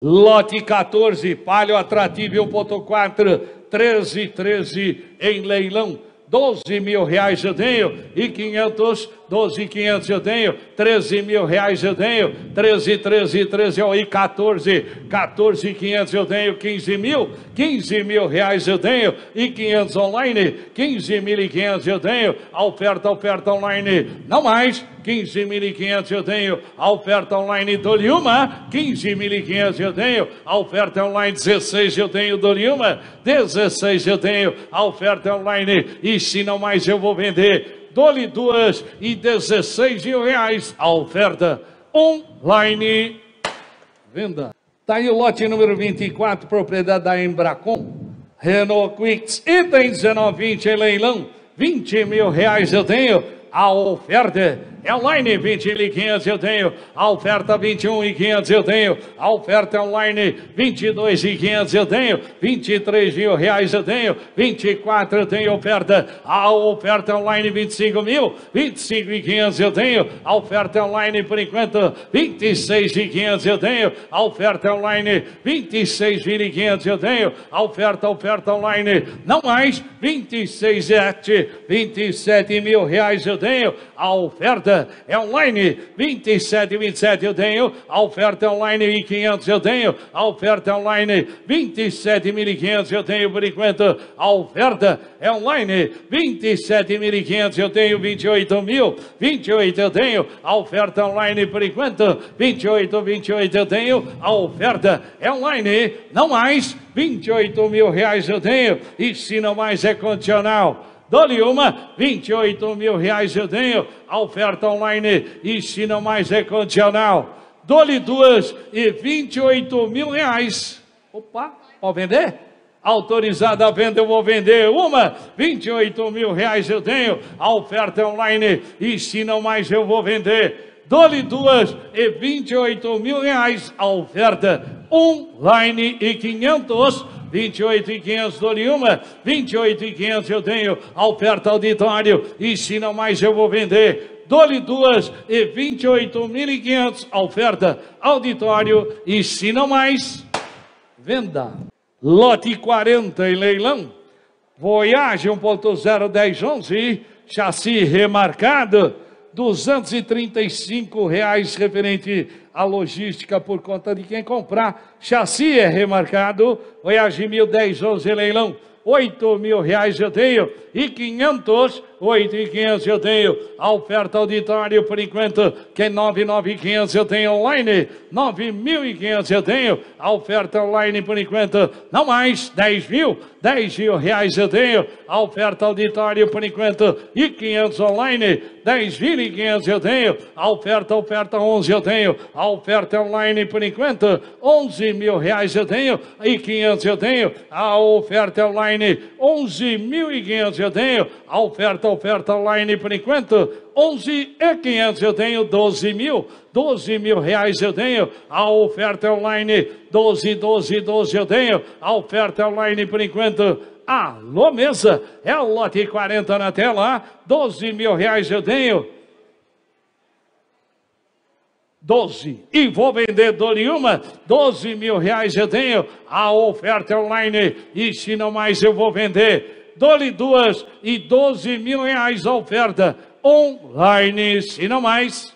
Lote 14, Palio Atrativo 1.4, 13, 13 em leilão. 12 mil reais eu tenho e 500 12,500 eu tenho, 13 mil reais eu tenho, 13, 13, 13, aí 14, 14,500 eu tenho, 15 mil, 15 mil reais eu tenho, e 500 online, 15.500 eu tenho, a oferta, oferta online, não mais, 15.500 eu tenho, a oferta online dou-lhe uma, 15.500 eu tenho, a oferta online 16 eu tenho, dou-lhe uma, 16 eu tenho, a oferta online, e se não mais eu vou vender, dole duas e 16 mil reais a oferta online. Venda. Está aí o lote número 24, propriedade da Embracon. Renault Quicks, item 1920 em leilão. 20 mil reais eu tenho a oferta é online 20 e 500 eu tenho, a oferta 21 e 500 eu tenho, a oferta é online 22 e 500 eu tenho, 23 mil reais eu tenho, 24 eu tenho oferta, a oferta é online 25 mil, 25 e 500 eu tenho, a oferta é online por enquanto 26 e 500 eu tenho, a oferta online 26 e 500 eu tenho, a oferta, oferta online não mais 26 7, 27 mil reais eu tenho, a oferta é online, 27 e 27 eu tenho, a oferta é online e 500 eu tenho, a oferta é online 27.500 eu tenho por enquanto, a oferta é online 27.500 eu tenho, 28 mil, 28 eu tenho, a oferta é online por enquanto, 28, 28 eu tenho, a oferta é online, não mais, 28 mil reais eu tenho, e se não mais é condicional. Dole uma, 28 mil reais eu tenho. A oferta online não mais é condicional. Dole duas e 28 mil reais. Opa, pode vender? autorizada a venda, eu vou vender uma, 28 mil reais eu tenho, a oferta é online, não mais, eu vou vender dole duas e 28 mil reais a oferta online e 500 28 e 500 dole uma, 28 e 500 eu tenho a oferta auditório e se não mais eu vou vender dole duas e 28.500 a oferta auditório e se não mais venda lote 40 em leilão Voyage 1.0 1011 chassi remarcado 235 reais referente à logística por conta de quem comprar. Chassi é remarcado, Voyage 1010, 11 leilão, 8 mil reais eu tenho e 500 8,500 eu tenho. A oferta auditório, por enquanto, que é 9,500 eu tenho online. 9.500 eu tenho. A oferta online, por enquanto, não mais. 10 mil. 10 mil reais eu tenho. A oferta auditório, por enquanto, e 500 online. 10.500 eu tenho. A oferta, oferta 11 eu tenho. A oferta online, por enquanto, 11 mil reais eu tenho. E 500 eu tenho. A oferta online, 11.500 eu tenho. A oferta oferta, oferta online por enquanto, 11 e 500 eu tenho, 12 mil, 12 mil reais eu tenho, a oferta é online, 12, 12, 12 eu tenho, a oferta é online por enquanto, alô mesa, é o lote 40 na tela, 12 mil reais eu tenho, 12. E vou vender dole uma, 12 mil reais eu tenho. A oferta é online. E se não mais eu vou vender dou-lhe duas e doze mil reais a oferta online, se não mais.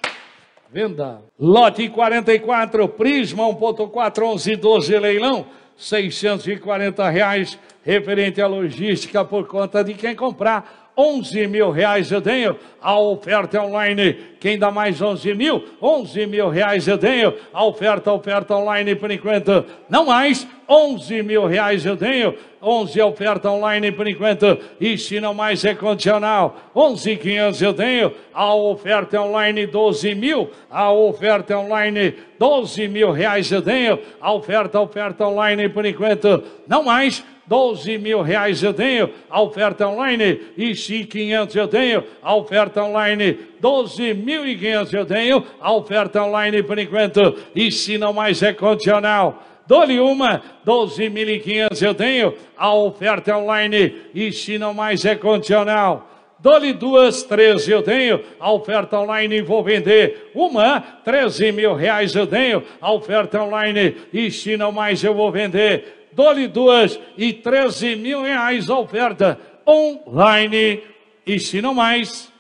Venda. Lote 44, Prisma 1.41112, leilão, 640 reais, referente à logística por conta de quem comprar 11 mil reais eu tenho, a oferta online, quem dá mais 11 mil? 11 mil reais eu tenho, a oferta, a oferta online por enquanto, não mais, 11 mil reais eu tenho, 11 oferta online por enquanto, e se não mais é condicional, 11,500 eu tenho, a oferta online 12 mil, a oferta online 12 mil reais eu tenho, a oferta, a oferta online por enquanto, não mais, 12 mil reais eu tenho, a oferta online, e se 500 eu tenho, a oferta online, 12.500 eu tenho, a oferta online por enquanto, e se não mais é condicional, dou-lhe uma, 12.500 eu tenho, a oferta online, e se não mais é condicional, dou-lhe duas, 13 eu tenho, a oferta online vou vender. Uma, 13 mil reais eu tenho, a oferta online, e se não mais eu vou vender dou-lhe duas e 13 mil reais a oferta online e se não mais,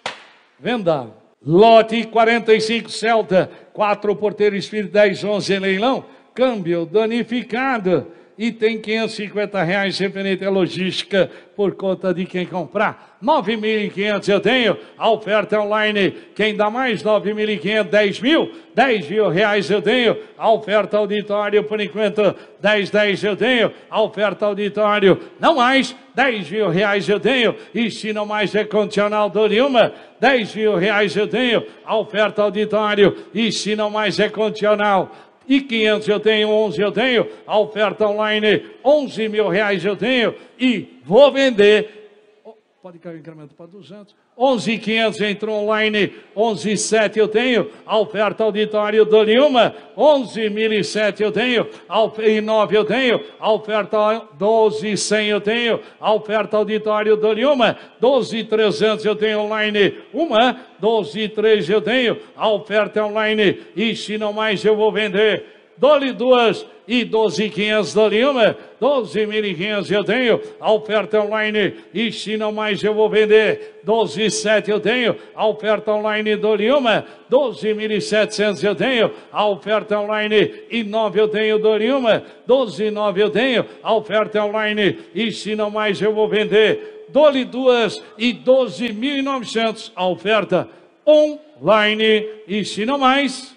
venda. Lote 45 Celta, 4 Porteiro Espírito 1011 em leilão, câmbio danificado e tem 550 reais referente à logística por conta de quem comprar. 9.500 eu tenho, a oferta é online, quem dá mais? 9.500, 10 mil, 10 mil reais eu tenho, a oferta auditório, por enquanto, 10, 10 eu tenho, a oferta auditório, não mais, 10 mil reais eu tenho, e se não mais é condicional do nenhuma, 10 mil reais eu tenho, a oferta auditório, e se não mais é condicional e 500 eu tenho, 11 eu tenho, a oferta online 11 mil reais eu tenho e vou vender. Oh, pode cair o incremento para 200, 11500 entrou online, 11700 eu tenho, oferta auditório do Lilma, 11007 eu tenho, e 9 eu tenho, oferta 12100 eu tenho, oferta auditório do Lilma, 12300 eu tenho online, uma, 12300 eu tenho, a oferta é online, e se não mais eu vou vender dole duas e doze quinhentos dole uma, doze mil e quinhentos eu tenho, a oferta online, e se não mais eu vou vender, doze sete eu tenho, a oferta online dole uma, doze mil e setecentos eu tenho, a oferta online e nove eu tenho dole uma, doze nove eu tenho, a oferta online, e se não mais eu vou vender, dole duas e doze mil e novecentos a oferta online, e se não mais...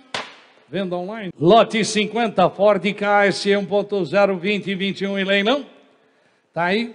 Venda online. Lote 50 Ford KS 1.0 2021 em leilão. Tá aí.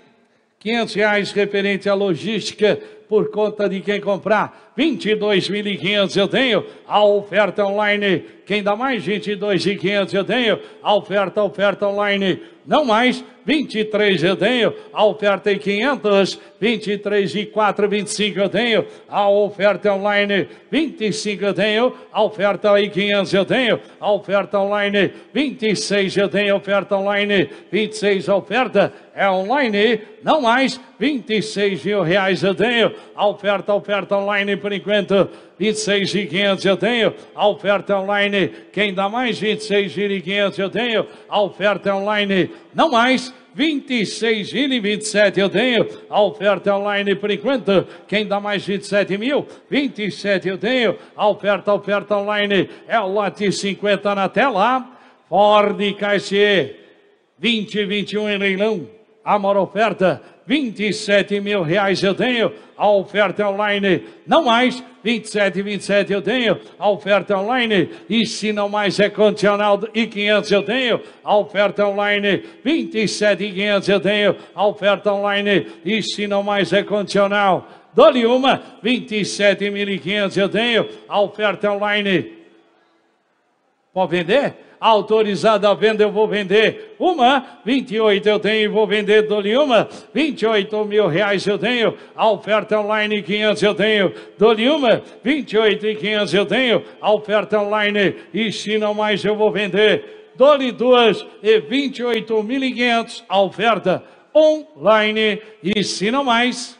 500 reais referente à logística por conta de quem comprar. 22.500 eu tenho. A oferta online, quem dá mais? 22.500 eu tenho. A oferta, oferta online, não mais. 23 eu tenho, a oferta em 500, 23 e 4, 25 eu tenho, a oferta online 25 eu tenho, a oferta em 500 eu tenho, a oferta online 26 eu tenho, oferta online 26 a oferta é online, não mais 26 mil reais eu tenho, a oferta, oferta online por enquanto 26.500 eu tenho. A oferta online, quem dá mais 26.500 eu tenho. A oferta online, não mais. 26 e 27 eu tenho. A oferta online por enquanto. Quem dá mais 27 mil? 27 eu tenho. A oferta, a oferta online é o lote 50 na tela. Ford KSE 2021 em leilão. Amor oferta 27 mil reais eu tenho, a oferta online, não mais, 27, 27 eu tenho, a oferta online, e se não mais é condicional, e 500 eu tenho, a oferta online, 27 e 500 eu tenho, a oferta online, e se não mais é condicional, dou-lhe uma, 27.500 eu tenho, a oferta online, pode vender? autorizada a venda, eu vou vender uma, 28 eu tenho e vou vender dou-lhe uma, 28 mil reais eu tenho, a oferta online 500 eu tenho, dou-lhe uma, 28 e 500 eu tenho, a oferta online e se não mais eu vou vender, dou-lhe duas e 28.500 a oferta online e se não mais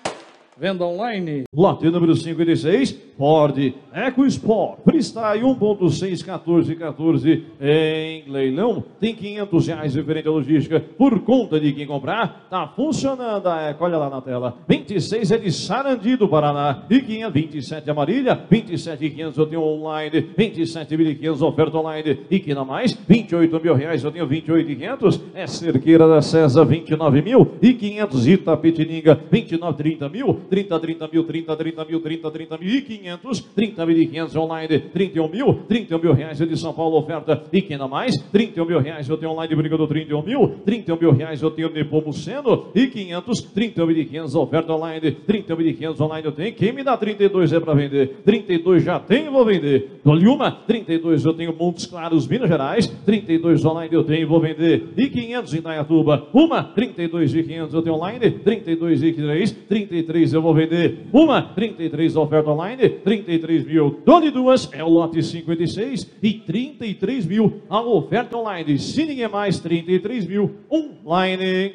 Venda online. Lote número 56, Ford EcoSport. Freestyle 1.6, 14, 14 em leilão. Tem 500 reais referente à logística por conta de quem comprar. Tá funcionando a Eco, olha lá na tela. 26 é de Sarandi do Paraná e 500, 27 é Marília. 27 500 eu tenho online, 27.500 oferta online e que não mais. 28 mil reais eu tenho 28.500. É Cerqueira da César 29 mil e 500 Itapetininga 29, 30 mil. 30, 30 mil, 30, 30 mil, 30, 30 mil e 500, 30 mil e 500 online, 31 mil, 31 mil reais é de São Paulo oferta e quem ainda mais, 31 mil reais eu tenho online briga 31 mil, 31 mil reais eu tenho de Pomoceno e 500, 31 mil e 500 oferta online, 31 mil e 500 online eu tenho, quem me dá 32 é para vender, 32 já tenho, vou vender, dou-lhe uma, 32 eu tenho Montes Claros, Minas Gerais, 32 online eu tenho, vou vender e 500 em Dayatuba, uma, 32 e 500 eu tenho online, 32 e 3, 33 eu eu vou vender uma, 33 oferta online, 33 mil, dole duas, é o lote 56 e 33 mil a oferta online. Se ninguém é mais, 33 mil online.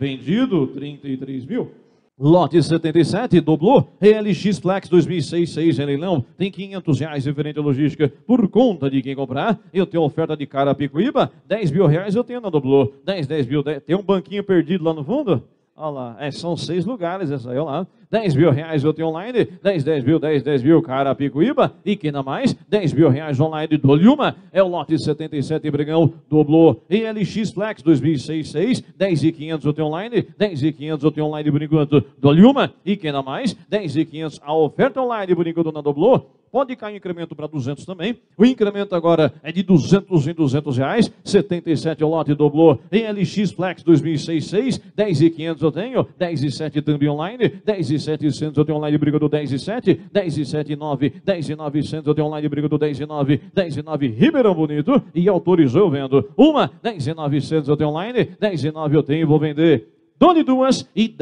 Vendido, 33 mil. Lote 77, doblou, LX Flex 2006, 6 em leilão, tem 500 reais referente à logística por conta de quem comprar. Eu tenho oferta de cara a Picuíba, 10 mil reais eu tenho na doblou, 10, 10 mil, 10. tem um banquinho perdido lá no fundo? Olha lá, é, são seis lugares, essa aí, olha lá. 10 mil reais eu tenho online, 10, 10 mil, 10, 10 mil, Carapicuíba, e quem não mais, 10 mil reais online, do lhe é o lote 77 Brigão, doblou, e LX Flex 2066, 10 e 500 eu tenho online, 10 e 500 eu tenho online por enquanto, dou-lhe e quem não mais, 10 e 500 a oferta online por enquanto na doblou, Pode cair o incremento para 200 também. O incremento agora é de 200 em 200 reais. 77 o lote doblou em LX Flex 2066. 10 e 500 eu tenho. 10 e 7 também online. 10 e e 7, centro de online, briga do 10 e 7, 10 e 7, 9, 10 e 9, centro de online, briga do 10 e 9, 10 e 9, Ribeirão Bonito, e autorizou eu vendo. Uma, 10 e 9, centro de online, 10 e 9 eu tenho, vou vender. Dole duas e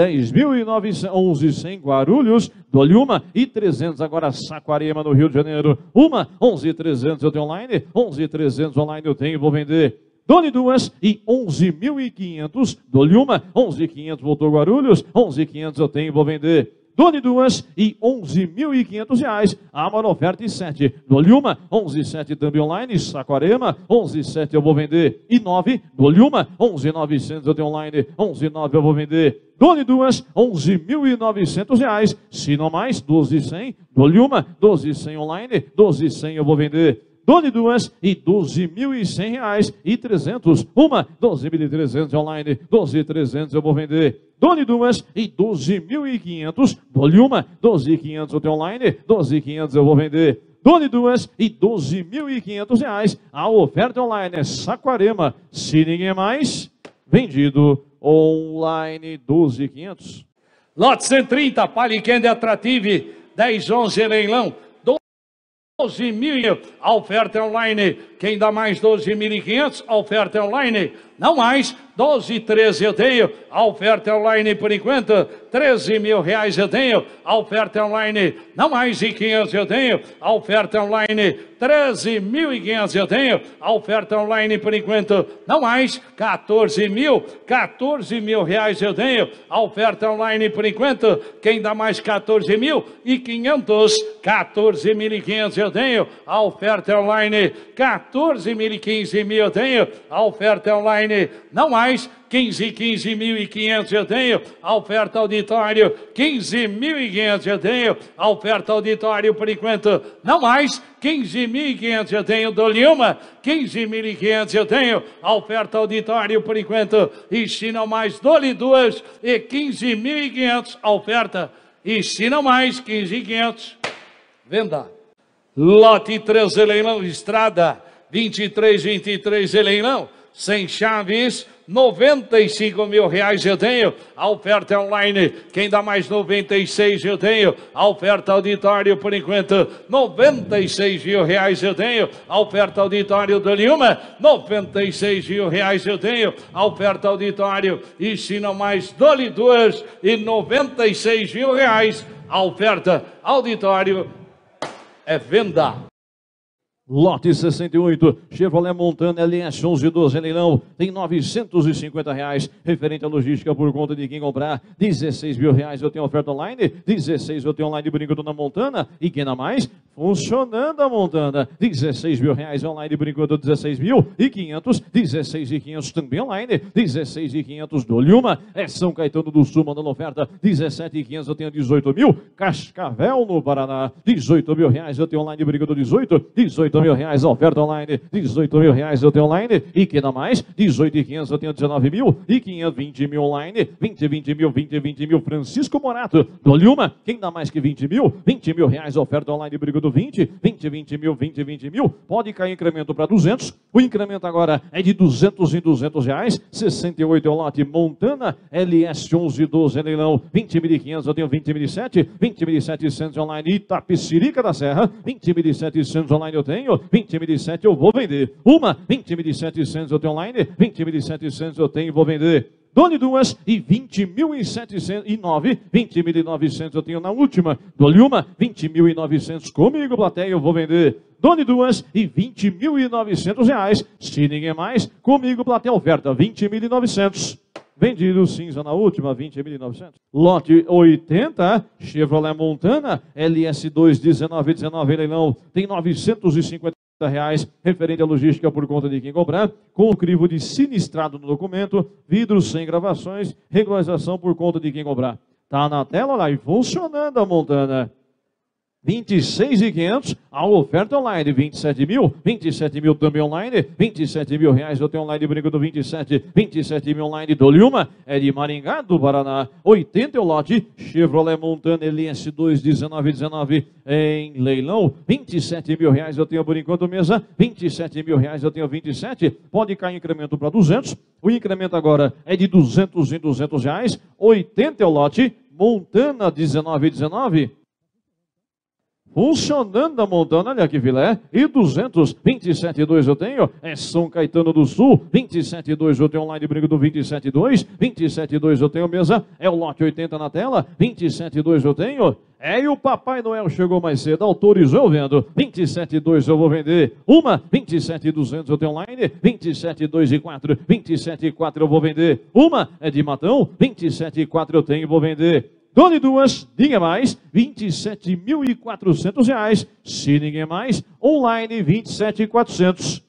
onze sem Guarulhos. Dole uma e 300 agora Saquarema no Rio de Janeiro. Uma, 11.300 eu tenho online, 11.300 online eu tenho, vou vender dou-lhe duas e 11.500, dou-lhe uma, 11.500 voltou Guarulhos, 11.500 eu tenho, vou vender. Dou-lhe duas e 11.500 reais. Há oferta e sete. Dou-lhe uma, sete também online, Saquarema, sete eu vou vender. E nove, dou-lhe uma, 11.900 eu tenho online, nove eu vou vender. Dou-lhe duas, 11.900 reais. Se não mais, 12.100. Dou-lhe uma, 12.100 online, 12.100 eu vou vender. Done duas e 12.100 reais e 300. Uma, 12.300 online, 12.300 eu vou vender. Done duas e 12.500. Dole uma, 12.500 eu tenho online, 12.500 eu vou vender. Done duas e 12.500 reais. A oferta online é Saquarema. Se ninguém mais, vendido online 12.500. Lot 130, Paliquenda Atrative, 10.11 leilão. 12 mil, a oferta é online. Quem dá mais 12.500, a oferta é online não mais. 12, 13 eu tenho, a oferta é online por enquanto, 13 mil reais eu tenho, a oferta é online, não mais de 500 eu tenho, a oferta é online, 13 mil e 500 eu tenho, a oferta online por enquanto, não mais, 14 mil, 14 mil reais eu tenho, a oferta online por enquanto, quem dá mais 14 mil e 500, 14 mil e 500 eu tenho, a oferta online, 14 mil e 15 mil eu tenho, a oferta online, online, não mais 15, 15.500 eu tenho, a oferta auditório, 15.500 eu tenho, a oferta auditório por enquanto, não mais 15.500 eu tenho do Lilma, 15.500 eu tenho, a oferta auditório por enquanto, e se não mais dole duas e 15.500 a oferta, e se não mais 15.500, venda. Lote 13, leilão, estrada, 23, 23, leilão sem chaves, 95 mil reais eu tenho. A oferta é online, quem dá mais 96 eu tenho. A oferta auditório, por enquanto, 96 mil reais eu tenho. A oferta auditório do Lima, 96 mil reais eu tenho. A oferta auditório, e se não mais, dole duas e 96 mil reais. A oferta auditório é venda. Lote 68, Chevrolet Montana LS 1112 leilão, tem 950 reais, referente à logística por conta de quem comprar, 16 mil reais eu tenho oferta online, 16 eu tenho online brinquedo na Montana, e quem dá mais? Funcionando a Montana, 16 mil reais online brinquedo, 16 mil e 500, 16 e 500 também online, 16 e 500 do Lhuma, é São Caetano do Sul mandando oferta, 17 e 500 eu tenho 18 mil, Cascavel no Paraná, 18 mil reais eu tenho online brinquedo, 18, 18 18 mil reais oferta online, 18 mil reais eu tenho online, e que dá mais? 18 e 500 eu tenho 19 mil, e 520 mil online, 20, 20 mil, 20, 20 mil, Francisco Morato, do lhe quem dá mais que 20 mil? 20 mil reais oferta online, brigo do 20, 20, 20 mil, 20, 20 mil, pode cair incremento para 200, o incremento agora é de 200 em 200 reais, 68 é o lote Montana, LS1112 é leilão, 20.500 eu tenho e 20.700 online, Itapecirica da Serra, 20.700 online eu tenho, tenho, 20.700 eu vou vender. Uma, 20.700 eu tenho online, 20.700 eu tenho e vou vender. Dole duas e 20.709, 20.900 eu tenho na última. Dole uma, 20.900 comigo, plateia, eu vou vender. Dole duas e 20.900 reais, se ninguém mais, comigo, plateia, oferta, 20.900 vendido cinza na última, 20.900. Lote 80, Chevrolet Montana, LS2 1919 leilão, tem 950 reais referente à logística por conta de quem comprar, com o crivo de sinistrado no documento, vidros sem gravações, regularização por conta de quem comprar. Tá na tela lá e funcionando a Montana. 26 e a oferta online, 27 mil, 27 mil também online, 27 mil reais eu tenho online, brinco do 27, 27 mil online do Lima, é de Maringá do Paraná, 80 o lote, Chevrolet Montana LS2 1919 em leilão, 27 mil reais eu tenho por enquanto mesa, 27 mil reais eu tenho 27, pode cair incremento para 200, o incremento agora é de 200 em 200 reais, 80 o lote, Montana 1919 funcionando a montana, olha que filé, e 227,2 eu tenho, é São Caetano do Sul, 27,2 eu tenho online brigo do 27,2, 27,2 eu tenho mesa, é o lote 80 na tela, 27,2 eu tenho, é e o Papai Noel chegou mais cedo, autorizou vendo, 27,2 eu vou vender, uma, 27,200 eu tenho online, 27,2 e 4, 27,4 eu vou vender, uma, é de matão, 27,4 eu tenho e vou vender, dono de duas, ninguém mais, R$ 27.400. Se ninguém mais, online R$ 27.400.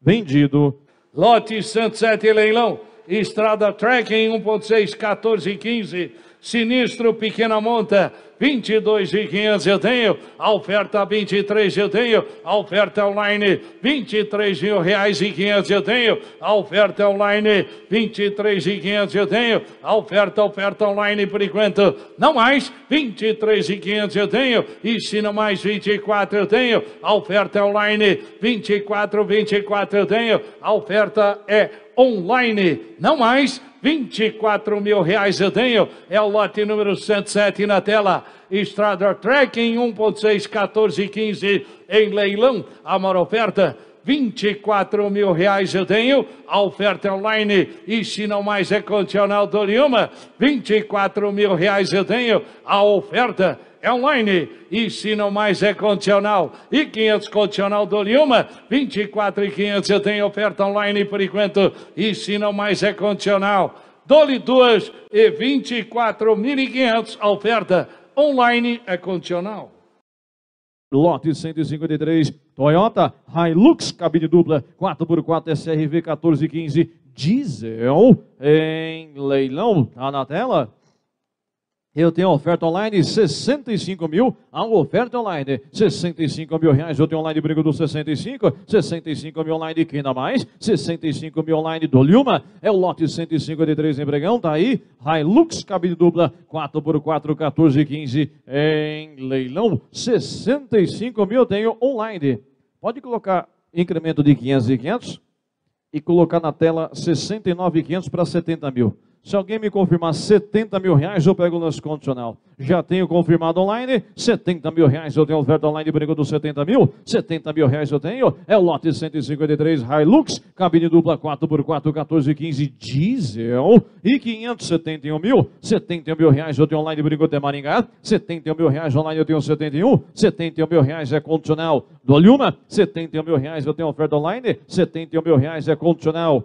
Vendido. Lote 107 Leilão, Estrada Trekking 1.6, 14 e 15. Sinistro Pequena Monta, 22 de 500 eu tenho, a oferta 23 eu tenho, a oferta online 23 mil reais e 500 eu tenho, a oferta online 23 e 500 eu tenho, a oferta, oferta online por enquanto não mais, 23 e 500 eu tenho, e se não mais 24 eu tenho, a oferta online 24, 24 eu tenho, a oferta é online, não mais 24 mil reais eu tenho. É o lote número 107 na tela. Estrada Trekking 1.6, 14, 15 em leilão. A maior oferta. 24 mil reais eu tenho, a oferta é online, e se não mais é condicional do nenhuma, 24 mil reais eu tenho, a oferta é online. E se não mais é condicional. E 500 condicional do Lima, 24 e 500 eu tenho oferta online por enquanto. E se não mais é condicional. Dole duas e 24.500 a oferta online é condicional. Lote 153, Toyota Hilux, cabine dupla, 4x4 SRV 1415, diesel em leilão. Tá na tela? Eu tenho oferta online, 65 mil, a oferta online, 65 mil reais, eu tenho online Brigo do 65, 65 mil online Quina Mais, 65 mil online do Lilma, é o lote 105 de em Bregão, tá aí, Hilux, cabine dupla, 4x4, 14 15 em leilão, 65 mil eu tenho online. Pode colocar incremento de 500 e 500 e colocar na tela 69.500 para 70 mil. Se alguém me confirmar 70 mil reais, eu pego o lance condicional. Já tenho confirmado online, 70 mil reais eu tenho oferta online, brinco dos 70 mil, 70 mil reais eu tenho. É o lote 153 Hilux, cabine dupla 4x4, 14,15 diesel e 571 mil, 71 mil reais eu tenho online, brinco até Maringá, 71 mil reais online eu tenho 71, 71 mil reais é condicional do Alhuma, 71 mil reais eu tenho oferta online, 71 mil reais é condicional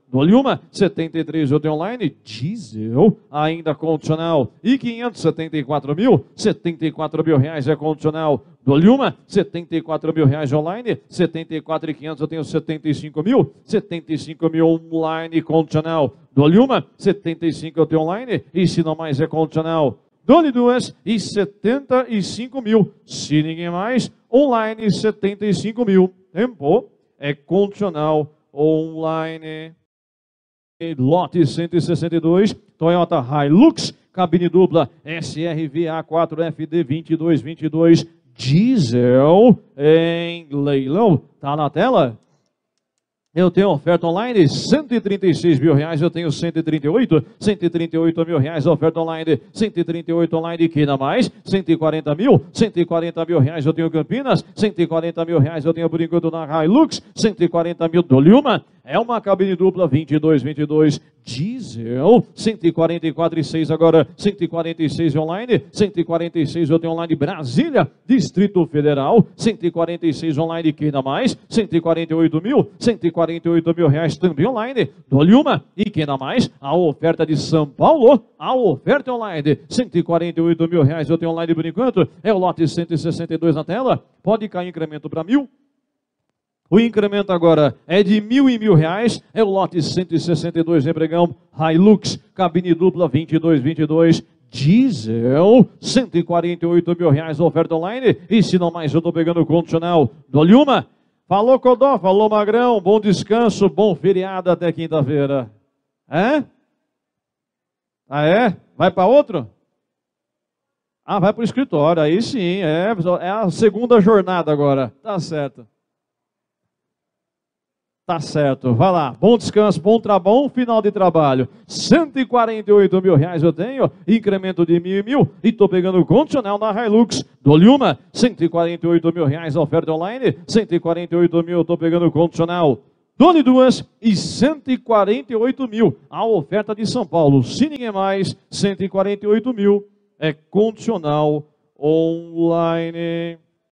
No Liuma, 73 Odeon Online, diesel, ainda condicional. E 574 mil, 74 mil reais é condicional. Do Liuma, 74 mil reais online, 74 e 500 eu tenho 75 mil, 75 mil online condicional. Do Liuma, 75 eu tenho online e se não mais é condicional. Dole duas e 75 mil, se ninguém mais, online 75 mil. Tempo é condicional online lote 162, Toyota Hilux, cabine dupla SRV a 4 fd 2222 diesel em leilão. Tá na tela? Eu tenho oferta online, 136 mil reais, eu tenho 138, 138 mil reais, oferta online, 138 online, dá mais, 140 mil, 140 mil reais eu tenho Campinas, 140 mil reais eu tenho enquanto na Hilux, 140 mil do Lilma, é uma cabine dupla, 22, 22, diesel, 144,6 agora, 146 online, 146 eu tenho online Brasília, Distrito Federal, 146 online que ainda mais, 148 mil, 148 mil reais também online, do uma e que ainda mais, a oferta de São Paulo, a oferta é online, 148 mil reais eu tenho online por enquanto, é o lote 162 na tela, pode cair incremento para mil, o incremento agora é de mil e mil reais. É o lote 162 Rebregão né, Hilux, cabine dupla 2222. Diesel, 148 mil reais oferta online. E se não mais, eu estou pegando o condicional. do uma. Falou Codó, falou Magrão. Bom descanso, bom feriado até quinta-feira. É? Ah, é? Vai para outro? Ah, vai para o escritório. Aí sim, é, é a segunda jornada agora. Tá certo. Tá certo, vai lá. Bom descanso, bom trabalho, bom final de trabalho. 148 mil reais eu tenho, incremento de mil e mil, e estou pegando o condicional na Hilux. Dou-lhe uma, 148 mil reais oferta online, 148 mil eu estou pegando o condicional. Dou-lhe duas e 148 mil a oferta de São Paulo. Se ninguém mais, 148 mil é condicional online.